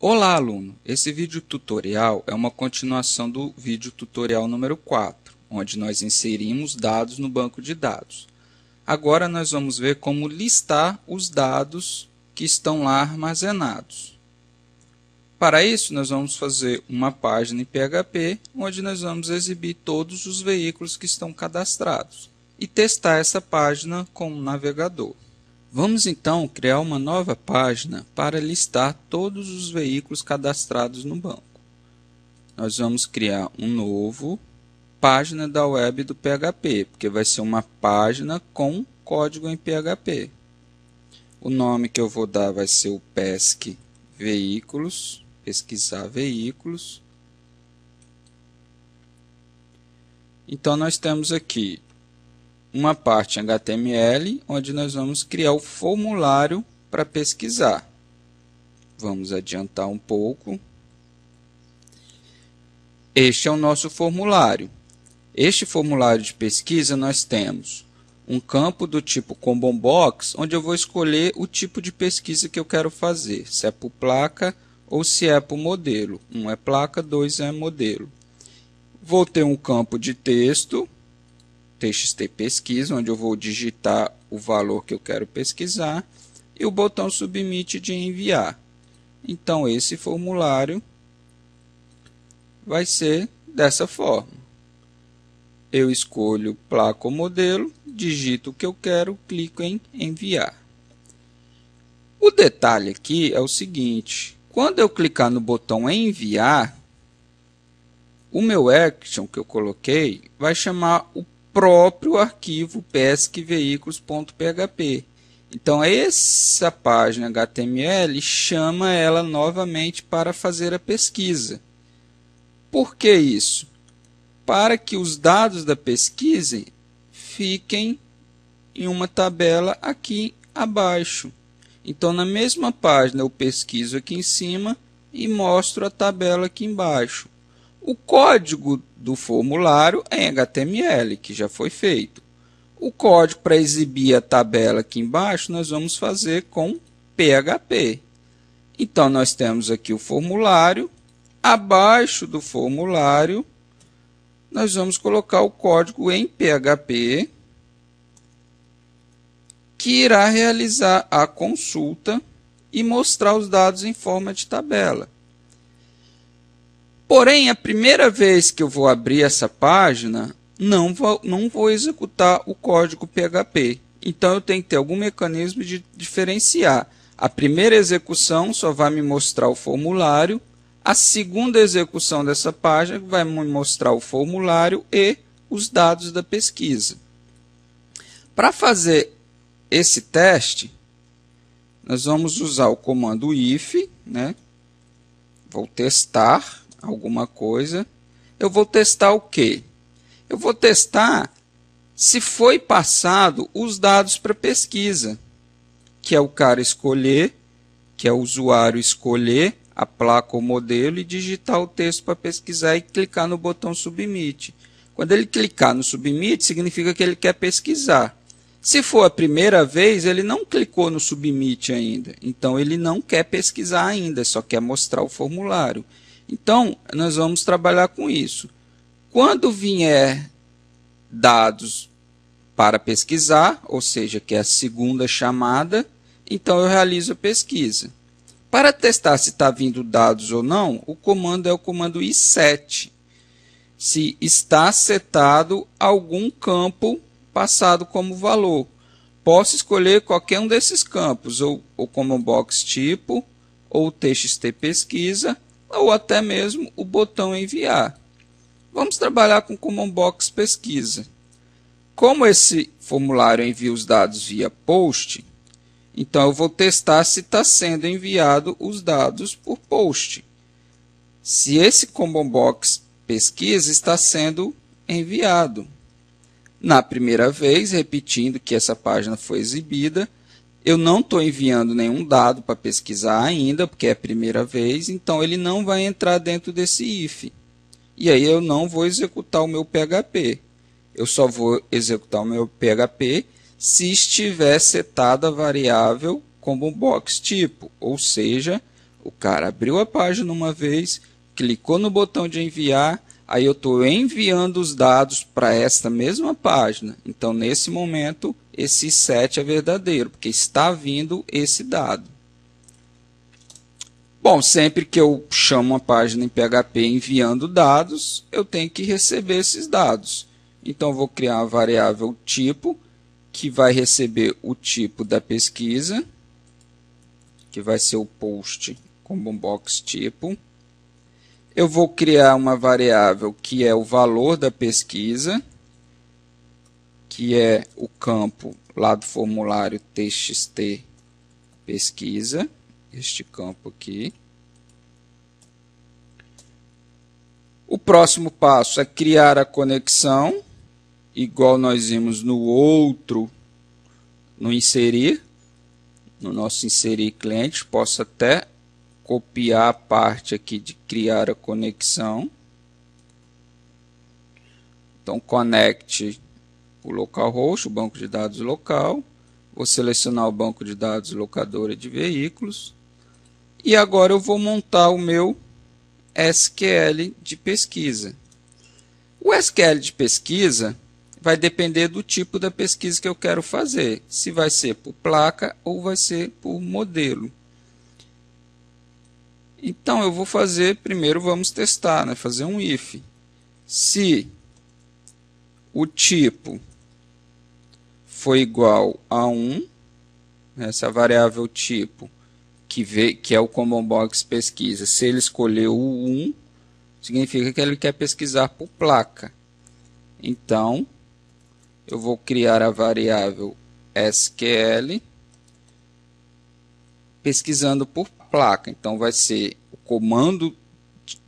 Olá, aluno! Esse vídeo tutorial é uma continuação do vídeo tutorial número 4, onde nós inserimos dados no banco de dados. Agora nós vamos ver como listar os dados que estão lá armazenados. Para isso, nós vamos fazer uma página em PHP, onde nós vamos exibir todos os veículos que estão cadastrados e testar essa página com o navegador. Vamos então criar uma nova página para listar todos os veículos cadastrados no banco. Nós vamos criar um novo página da web do PHP, porque vai ser uma página com código em PHP. O nome que eu vou dar vai ser o PESC Veículos, pesquisar veículos. Então nós temos aqui uma parte HTML, onde nós vamos criar o formulário para pesquisar. Vamos adiantar um pouco. Este é o nosso formulário. Este formulário de pesquisa nós temos um campo do tipo combo box, onde eu vou escolher o tipo de pesquisa que eu quero fazer, se é por placa ou se é por modelo. Um é placa, dois é modelo. Vou ter um campo de texto, TXT pesquisa, onde eu vou digitar o valor que eu quero pesquisar, e o botão submit de enviar. Então, esse formulário vai ser dessa forma. Eu escolho placa ou modelo, digito o que eu quero, clico em enviar. O detalhe aqui é o seguinte, quando eu clicar no botão enviar, o meu action que eu coloquei vai chamar o próprio arquivo pescveículos.php. Então essa página HTML chama ela novamente para fazer a pesquisa. Por que isso? Para que os dados da pesquisa fiquem em uma tabela aqui abaixo. Então na mesma página eu pesquiso aqui em cima e mostro a tabela aqui embaixo. O código do formulário em HTML, que já foi feito. O código para exibir a tabela aqui embaixo, nós vamos fazer com PHP. Então, nós temos aqui o formulário. Abaixo do formulário, nós vamos colocar o código em PHP, que irá realizar a consulta e mostrar os dados em forma de tabela. Porém, a primeira vez que eu vou abrir essa página, não vou, não vou executar o código PHP. Então, eu tenho que ter algum mecanismo de diferenciar. A primeira execução só vai me mostrar o formulário, a segunda execução dessa página vai me mostrar o formulário e os dados da pesquisa. Para fazer esse teste, nós vamos usar o comando if, né? vou testar, alguma coisa, eu vou testar o quê? Eu vou testar se foi passado os dados para pesquisa, que é o cara escolher, que é o usuário escolher a placa ou modelo e digitar o texto para pesquisar e clicar no botão submit. Quando ele clicar no submit, significa que ele quer pesquisar. Se for a primeira vez, ele não clicou no submit ainda. Então, ele não quer pesquisar ainda, só quer mostrar o formulário. Então, nós vamos trabalhar com isso. Quando vier dados para pesquisar, ou seja, que é a segunda chamada, então eu realizo a pesquisa. Para testar se está vindo dados ou não, o comando é o comando i7. Se está setado algum campo passado como valor. Posso escolher qualquer um desses campos, ou o common box tipo, ou txt pesquisa, ou até mesmo o botão enviar. Vamos trabalhar com Common Box Pesquisa. Como esse formulário envia os dados via POST, então eu vou testar se está sendo enviado os dados por POST. Se esse Common Box Pesquisa está sendo enviado. Na primeira vez, repetindo que essa página foi exibida, eu não estou enviando nenhum dado para pesquisar ainda, porque é a primeira vez, então ele não vai entrar dentro desse if. E aí eu não vou executar o meu PHP. Eu só vou executar o meu PHP se estiver setada a variável como box tipo, ou seja, o cara abriu a página uma vez, clicou no botão de enviar aí eu estou enviando os dados para esta mesma página. Então, nesse momento, esse set é verdadeiro, porque está vindo esse dado. Bom, sempre que eu chamo uma página em PHP enviando dados, eu tenho que receber esses dados. Então, eu vou criar uma variável tipo, que vai receber o tipo da pesquisa, que vai ser o post com box tipo eu vou criar uma variável que é o valor da pesquisa, que é o campo lá do formulário txt pesquisa, este campo aqui. O próximo passo é criar a conexão, igual nós vimos no outro, no inserir, no nosso inserir cliente, posso até copiar a parte aqui de criar a conexão. Então, conecte o localhost, o banco de dados local. Vou selecionar o banco de dados locadora de veículos. E agora eu vou montar o meu SQL de pesquisa. O SQL de pesquisa vai depender do tipo da pesquisa que eu quero fazer, se vai ser por placa ou vai ser por modelo. Então eu vou fazer, primeiro vamos testar, né? fazer um if. Se o tipo foi igual a 1, né? essa variável tipo que, vê, que é o Common Box pesquisa, se ele escolheu o 1, significa que ele quer pesquisar por placa. Então, eu vou criar a variável SQL pesquisando por placa. Então vai ser o comando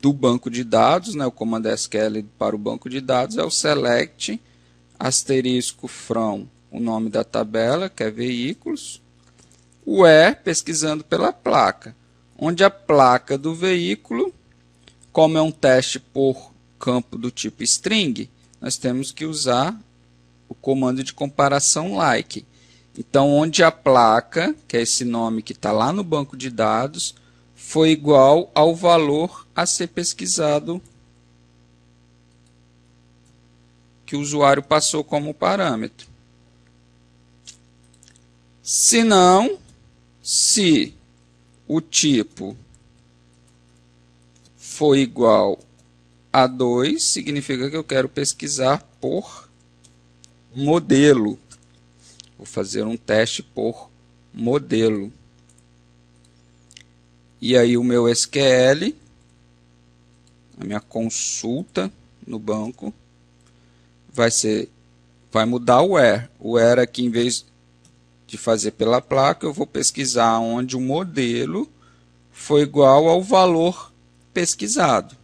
do banco de dados, né, o comando SQL para o banco de dados é o select asterisco from o nome da tabela, que é veículos, o E pesquisando pela placa, onde a placa do veículo, como é um teste por campo do tipo string, nós temos que usar o comando de comparação like. Então, onde a placa, que é esse nome que está lá no banco de dados, foi igual ao valor a ser pesquisado que o usuário passou como parâmetro. Se não, se o tipo for igual a 2, significa que eu quero pesquisar por modelo. Vou fazer um teste por modelo. E aí o meu SQL, a minha consulta no banco, vai ser, vai mudar o where. O where aqui, é em vez de fazer pela placa, eu vou pesquisar onde o modelo foi igual ao valor pesquisado.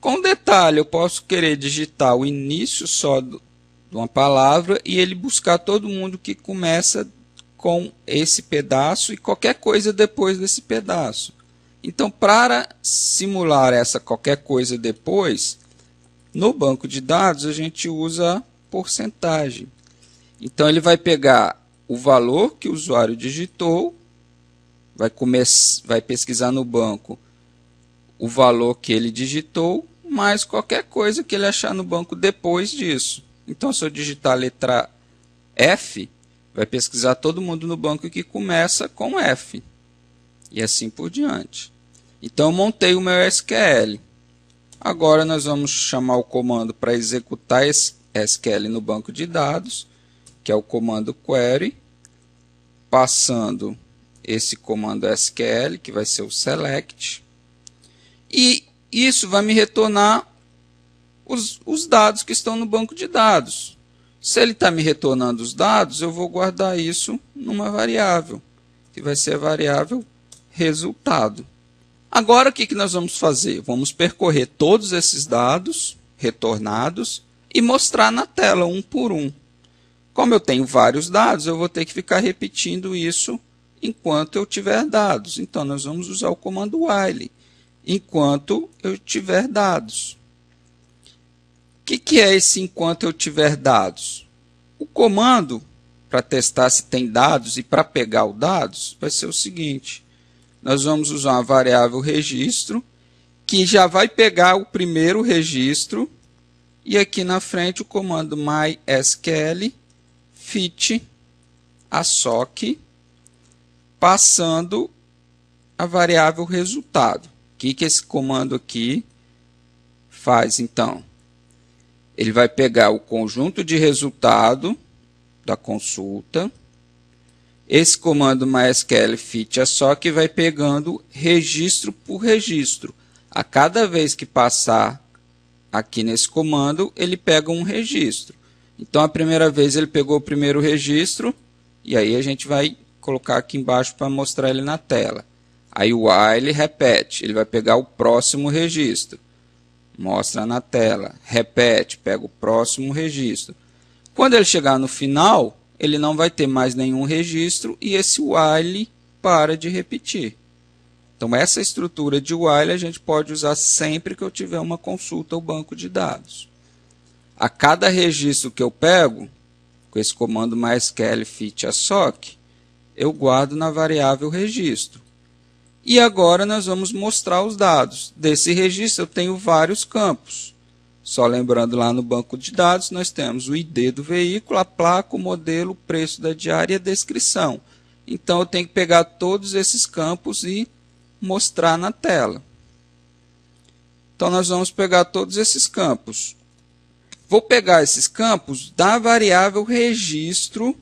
Com detalhe, eu posso querer digitar o início só do, de uma palavra e ele buscar todo mundo que começa com esse pedaço e qualquer coisa depois desse pedaço. Então, para simular essa qualquer coisa depois, no banco de dados a gente usa porcentagem. Então, ele vai pegar o valor que o usuário digitou, vai, vai pesquisar no banco o valor que ele digitou, mais qualquer coisa que ele achar no banco depois disso. Então, se eu digitar a letra F, vai pesquisar todo mundo no banco que começa com F. E assim por diante. Então, eu montei o meu SQL. Agora, nós vamos chamar o comando para executar esse SQL no banco de dados, que é o comando query, passando esse comando SQL, que vai ser o select. E isso vai me retornar os, os dados que estão no banco de dados. Se ele está me retornando os dados, eu vou guardar isso numa variável, que vai ser a variável resultado. Agora, o que, que nós vamos fazer? Vamos percorrer todos esses dados retornados e mostrar na tela, um por um. Como eu tenho vários dados, eu vou ter que ficar repetindo isso enquanto eu tiver dados. Então, nós vamos usar o comando while, enquanto eu tiver dados que, que é esse enquanto eu tiver dados? O comando para testar se tem dados e para pegar os dados vai ser o seguinte: nós vamos usar a variável registro que já vai pegar o primeiro registro e aqui na frente o comando mysql fit a soc passando a variável resultado. O que, que esse comando aqui faz então? ele vai pegar o conjunto de resultado da consulta. Esse comando MySQL fit é só que vai pegando registro por registro. A cada vez que passar aqui nesse comando, ele pega um registro. Então, a primeira vez ele pegou o primeiro registro, e aí a gente vai colocar aqui embaixo para mostrar ele na tela. Aí o while repete, ele vai pegar o próximo registro mostra na tela, repete, pega o próximo registro. Quando ele chegar no final, ele não vai ter mais nenhum registro e esse while para de repetir. Então, essa estrutura de while a gente pode usar sempre que eu tiver uma consulta ao banco de dados. A cada registro que eu pego, com esse comando mysql fit a soc, eu guardo na variável registro. E agora nós vamos mostrar os dados. Desse registro eu tenho vários campos. Só lembrando lá no banco de dados nós temos o ID do veículo, a placa, o modelo, o preço da diária e a descrição. Então eu tenho que pegar todos esses campos e mostrar na tela. Então nós vamos pegar todos esses campos. Vou pegar esses campos da variável registro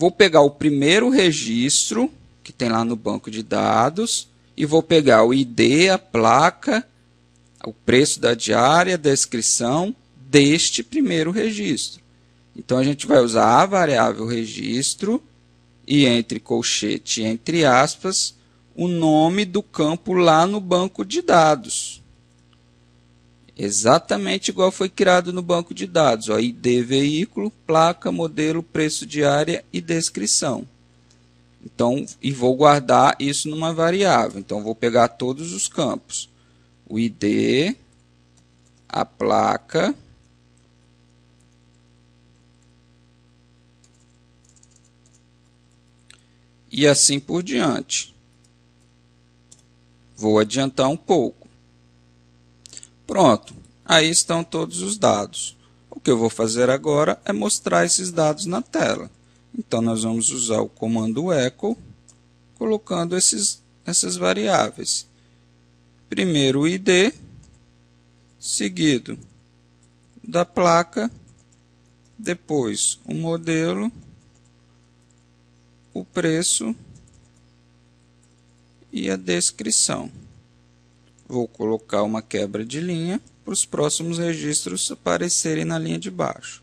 vou pegar o primeiro registro que tem lá no banco de dados e vou pegar o ID, a placa, o preço da diária, a descrição deste primeiro registro. Então a gente vai usar a variável registro e entre colchete entre aspas o nome do campo lá no banco de dados. Exatamente igual foi criado no banco de dados, ó, ID veículo, placa, modelo, preço diária e descrição. Então, e vou guardar isso numa variável. Então, vou pegar todos os campos. O ID, a placa, e assim por diante. Vou adiantar um pouco. Pronto, aí estão todos os dados. O que eu vou fazer agora é mostrar esses dados na tela. Então, nós vamos usar o comando echo, colocando esses, essas variáveis. Primeiro o ID, seguido da placa, depois o modelo, o preço e a descrição. Vou colocar uma quebra de linha para os próximos registros aparecerem na linha de baixo.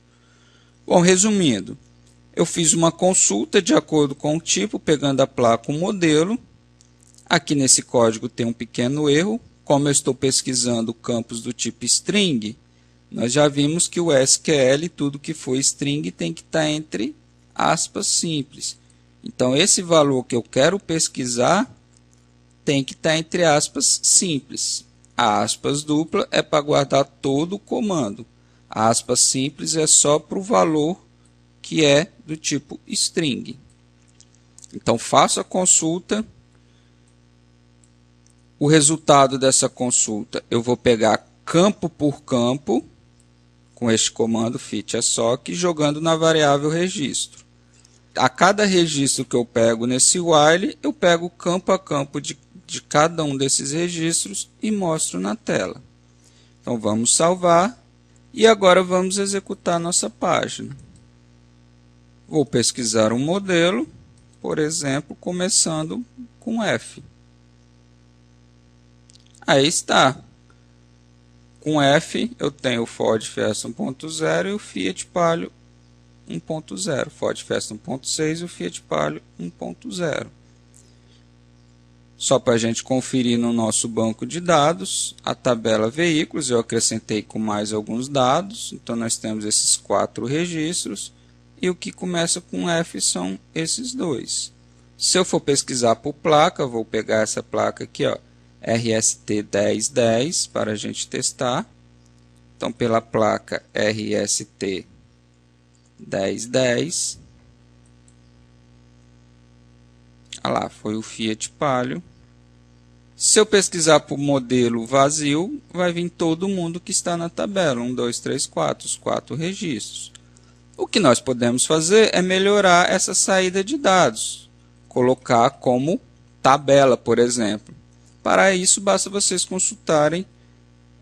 Bom, resumindo, eu fiz uma consulta de acordo com o tipo, pegando a placa, o modelo. Aqui nesse código tem um pequeno erro. Como eu estou pesquisando campos do tipo string, nós já vimos que o SQL, tudo que for string, tem que estar tá entre aspas simples. Então, esse valor que eu quero pesquisar tem que estar entre aspas simples. A aspas dupla é para guardar todo o comando. A aspas simples é só para o valor que é do tipo string. Então faço a consulta. O resultado dessa consulta eu vou pegar campo por campo com este comando fit é só que jogando na variável registro. A cada registro que eu pego nesse while, eu pego campo a campo de de cada um desses registros e mostro na tela. Então vamos salvar e agora vamos executar nossa página. Vou pesquisar um modelo, por exemplo, começando com F. Aí está. Com F eu tenho o Ford Fiesta 1.0 e o Fiat Palio 1.0, Ford Fiesta 1.6 e o Fiat Palio 1.0. Só para a gente conferir no nosso banco de dados, a tabela veículos, eu acrescentei com mais alguns dados, então nós temos esses quatro registros, e o que começa com F são esses dois. Se eu for pesquisar por placa, vou pegar essa placa aqui, ó, RST1010, para a gente testar. Então, pela placa RST1010, Ah lá, foi o Fiat Palio. Se eu pesquisar por modelo vazio, vai vir todo mundo que está na tabela. 1, 2, 3, 4, os quatro registros. O que nós podemos fazer é melhorar essa saída de dados. Colocar como tabela, por exemplo. Para isso, basta vocês consultarem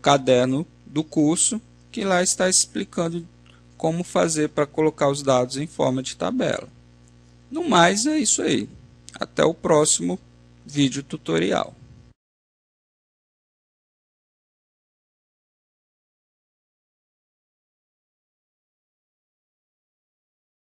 o caderno do curso, que lá está explicando como fazer para colocar os dados em forma de tabela. No mais, é isso aí. Até o próximo vídeo tutorial.